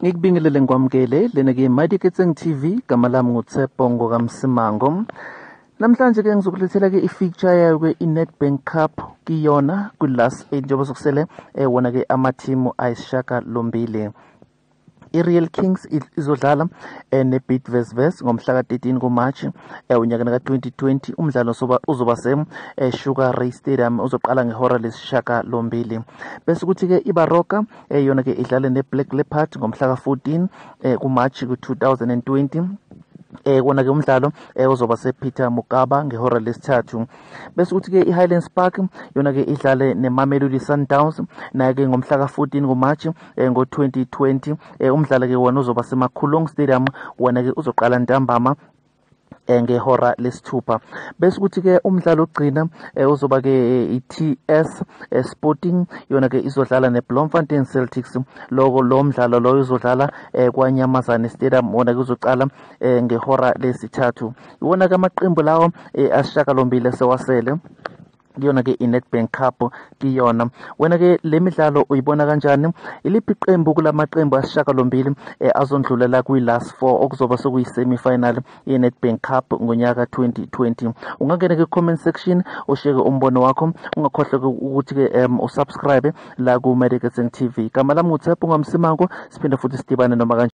ngikubingelele ngikwamukele lena-ke madiketseng tv gama lami ngutsebhongo kamsimango namhlanje ke ngizokulethela-ke i-feature yayo-ke i-netbank cup kiyona kwi-last eight njengoba sokusele um eh, wona-ke amathimu ayisishaka lombili i-Real Kings izodlala eh, neBitverse ngomhla ka-13 kuMarch eh, unyakeni ka-2020 umdlalo soba uzoba sem eh, Sugar Ray Stadium uzoqala ngehora lesishaka lombili bese kuthi ke iBaroka eh, yona ke idlale neBlack Leopard ngomhla ka-14 eh, kuMarch ku-2020 eh wona ke umdlalo eh uzoba sePeter Mokaba ngehora lesithathu bese kuthi ke iHighlands Park yona ke idlale neMamelodi Sundowns naye ke ngomhla ka14 kuMarch eh ngo2020 eh umdlalo ke wona uzoba semakhulung stadium wona ke uzoqala ntambama Eh, ngehora lesithupha bese kuthi ke umdlalo ogcina uzoba eh, ke eh, iTS Sporting yona ke izodlala neBloemfontein Celtics loko lo mdlalo loyo uzodlala kwaNyamazane Stadium wona kuzocala ngehora lesithathu iwona ke amaqembu lawo asishiyagalombili sewasele kuyona-ke i netbank Cup kuyona wena-ke le midlalo uyibona kanjani iliphi iqembu kulamaqembu asishiyagalombili um eh, azondlulela kwi-last four okuzoba sekuyi semifinal final ye-Nedbank Cup ngonyaka 2020 ungangena-ke comment section ushiyeke umbono wakho ungakhohlwa ukuthi-ke um usubscribe la ku-medicating tv gama lami nguthepho ngamsimango siphinde futhi sidibane noma